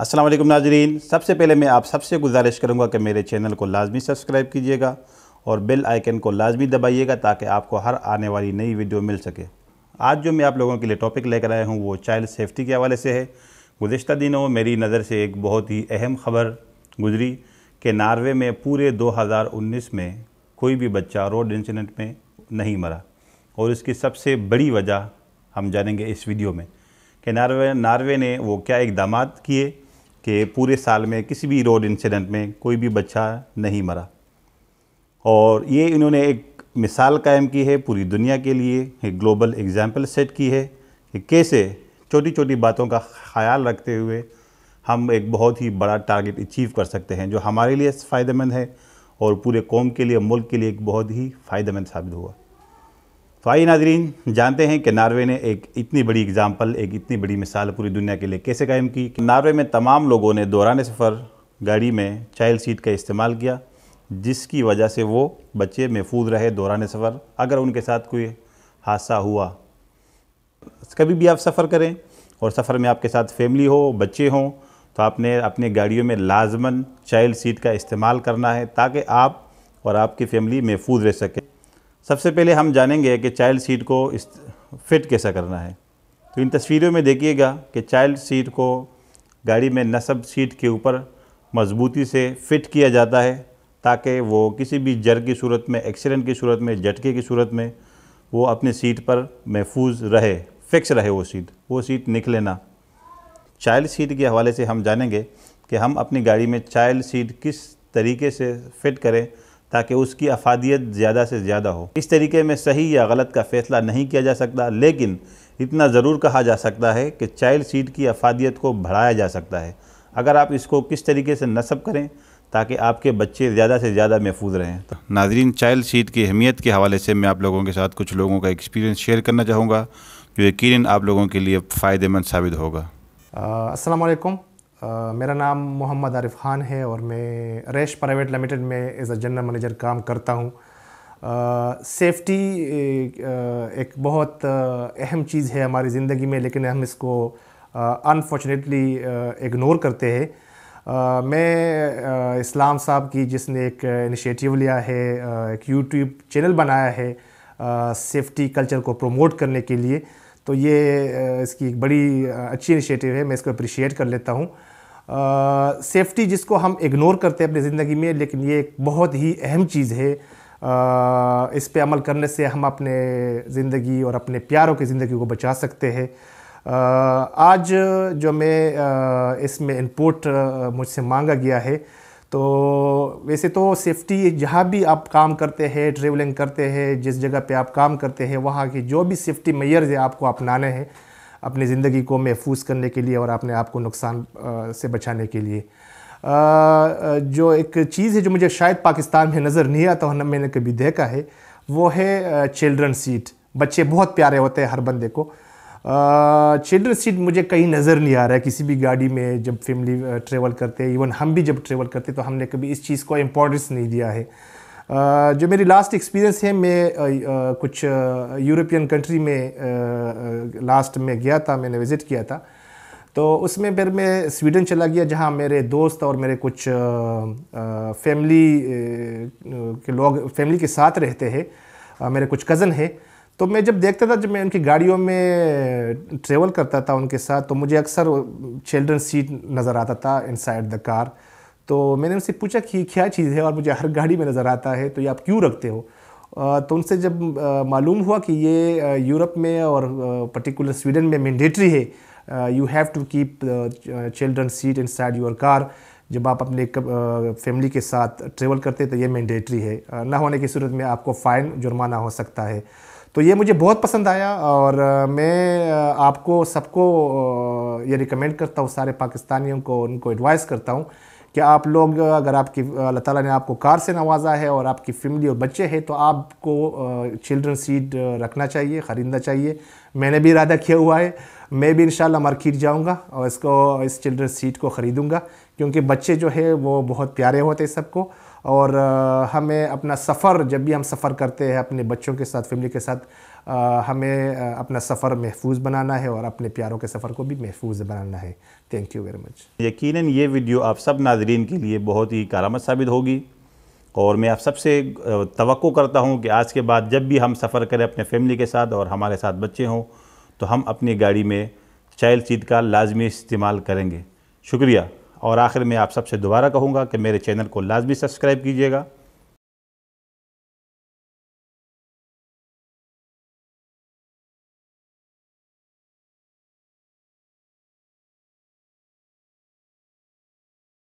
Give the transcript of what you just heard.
अस्सलाम वालेकुम नाजरीन सबसे पहले मैं आप सबसे गुजारिश करूंगा कि मेरे चैनल को लाजमी सब्सक्राइब कीजिएगा और बेल आइकन को लाजमी दबाइएगा ताकि आपको हर आने वाली नई वीडियो मिल सके आज जो मैं आप लोगों के लिए टॉपिक लेकर आया हूँ वो चाइल्ड सेफ्टी के हवाले से है गुज्त दिनों मेरी नज़र से एक बहुत ही अहम खबर गुजरी कि नार्वे में पूरे 2019 में कोई भी बच्चा रोड इंसिडेंट में नहीं मरा और इसकी सबसे बड़ी वजह हम जानेंगे इस वीडियो में कि नार्वे नार्वे ने वो क्या इकदाम किए कि पूरे साल में किसी भी रोड इंसिडेंट में कोई भी बच्चा नहीं मरा और ये इन्होंने एक मिसाल कायम की है पूरी दुनिया के लिए एक ग्लोबल एग्ज़ाम्पल सेट की है कि कैसे छोटी छोटी बातों का ख्याल रखते हुए हम एक बहुत ही बड़ा टारगेट अचीव कर सकते हैं जो हमारे लिए फ़ायदेमंद है और पूरे कौम के लिए मुल्क के लिए एक बहुत ही फ़ायदेमंद साबित हुआ तो आइए नाजरीन जानते हैं कि नार्वे ने एक इतनी बड़ी एग्ज़ाम्पल एक इतनी बड़ी मिसाल पूरी दुनिया के लिए कैसे कायम की नार्वे में तमाम लोगों ने दौरान सफ़र गाड़ी में चाइल्ड सीट का इस्तेमाल किया जिसकी वजह से वो बच्चे महफूज रहे दौरान सफ़र अगर उनके साथ कोई हादसा हुआ कभी भी आप सफ़र करें और सफ़र में आपके साथ फैमिली हो बच्चे हों तो आपने अपनी गाड़ियों में लाजमन चाइल्ड सीट का इस्तेमाल करना है ताकि आप और आपकी फ़ैमिली महफूज रह सके सबसे पहले हम जानेंगे कि चाइल्ड सीट को फिट कैसा करना है तो इन तस्वीरों में देखिएगा कि चाइल्ड सीट को गाड़ी में नसब सीट के ऊपर मजबूती से फिट किया जाता है ताकि वो किसी भी जर की सूरत में एक्सीडेंट की सूरत में झटके की सूरत में वो अपनी सीट पर महफूज रहे फिक्स रहे वो सीट वो सीट निकले ना चाइल्ड सीट के हवाले से हम जानेंगे कि हम अपनी गाड़ी में चाइल्ड सीट किस तरीके से फिट करें ताकि उसकी अफादियत ज़्यादा से ज़्यादा हो इस तरीके में सही या गलत का फ़ैसला नहीं किया जा सकता लेकिन इतना ज़रूर कहा जा सकता है कि चाइल्ड सीट की अफादियत को बढ़ाया जा सकता है अगर आप इसको किस तरीके से नस्ब करें ताकि आपके बच्चे ज़्यादा से ज़्यादा महफूज रहें तो नाजरीन चाइल्ड सीट की अहमियत के हवाले से मैं आप लोगों के साथ कुछ लोगों का एक्सपीरियंस शेयर करना चाहूँगा जो यकीन आप लोगों के लिए फ़ायदेमंद साबित होगा असलकम मेरा नाम मोहम्मद आरिफ खान है और मैं रेश प्राइवेट लिमिटेड में एज अ जनरल मैनेजर काम करता हूँ सेफ्टी एक बहुत अहम चीज़ है हमारी ज़िंदगी में लेकिन हम इसको अनफॉर्चुनेटली इग्नोर करते हैं मैं इस्लाम साहब की जिसने एक इनिशिएटिव लिया है एक यूट्यूब चैनल बनाया है सेफ्टी कल्चर को प्रमोट करने के लिए तो ये इसकी एक बड़ी अच्छी इनिशिएटिव है मैं इसको अप्रिशिएट कर लेता हूँ सेफ्टी जिसको हम इग्नोर करते हैं अपनी ज़िंदगी में लेकिन ये एक बहुत ही अहम चीज़ है आ, इस पे अमल करने से हम अपने ज़िंदगी और अपने प्यारों की ज़िंदगी को बचा सकते हैं आज जो मैं इसमें इनपुट मुझसे मांगा गया है तो वैसे तो सेफ्टी जहाँ भी आप काम करते हैं ट्रेवलिंग करते हैं जिस जगह पे आप काम करते हैं वहाँ की जो भी सेफ्टी मैयर्स है आपको अपनाने हैं अपनी ज़िंदगी को महफूज करने के लिए और अपने आप को नुकसान से बचाने के लिए जो एक चीज़ है जो मुझे शायद पाकिस्तान में नज़र नहीं आता और न मैंने कभी देखा है वो है चिल्ड्रन सीट बच्चे बहुत प्यारे होते हैं हर बंदे को चिल्ड्रन सीट मुझे कहीं नज़र नहीं आ रहा है किसी भी गाड़ी में जब फैमिली ट्रेवल करते हैं इवन हम भी जब ट्रेवल करते तो हमने कभी इस चीज़ को इम्पोर्टेंस नहीं दिया है जो मेरी लास्ट एक्सपीरियंस है मैं कुछ यूरोपियन कंट्री में लास्ट में गया था मैंने विज़िट किया था तो उसमें फिर मैं स्वीडन चला गया जहाँ मेरे दोस्त और मेरे कुछ फैमिली के लोग फैमिली के साथ रहते हैं मेरे कुछ कज़न हैं तो मैं जब देखता था जब मैं उनकी गाड़ियों में ट्रेवल करता था उनके साथ तो मुझे अक्सर चिल्ड्रन सीट नज़र आता था इनसाइड द कार तो मैंने उनसे पूछा कि क्या चीज़ है और मुझे हर गाड़ी में नज़र आता है तो ये आप क्यों रखते हो तो उनसे जब मालूम हुआ कि ये यूरोप में और पर्टिकुलर स्वीडन में मैंडेटरी है you have to keep children seat inside your car जब आप अपने फैमिली के साथ ट्रेवल करते तो ये मैंडेटरी है ना होने की सूरत में आपको फ़ाइन जुर्माना हो सकता है तो ये मुझे बहुत पसंद आया और मैं आपको सबको ये रिकमेंड करता हूँ सारे पाकिस्तानियों को उनको एडवाइस करता हूँ कि आप लोग अगर आपकी अल्लाह ताला ने आपको कार से नवाजा है और आपकी फैमिली और बच्चे हैं तो आपको चिल्ड्रन सीट रखना चाहिए ख़रीदना चाहिए मैंने भी इरादा किया हुआ है मैं भी इन मार्केट जाऊँगा और इसको इस चिल्ड्रन सीट को ख़रीदूँगा क्योंकि बच्चे जो है वो बहुत प्यारे होते हैं सबको और हमें अपना सफ़र जब भी हम सफ़र करते हैं अपने बच्चों के साथ फैमिली के साथ हमें अपना सफ़र महफूज बनाना है और अपने प्यारों के सफ़र को भी महफूज बनाना है थैंक यू वेरी मच यकीन ये वीडियो आप सब नाजरीन के लिए बहुत ही कारामद साबित होगी और मैं आप सबसे तो करता हूँ कि आज के बाद जब भी हम सफ़र करें अपने फैमिली के साथ और हमारे साथ बच्चे हों तो हम अपनी गाड़ी में चाइल्ड सीट का लाजमी इस्तेमाल करेंगे शुक्रिया और आखिर में आप सबसे दोबारा कहूँगा कि मेरे चैनल को लाजमी सब्सक्राइब कीजिएगा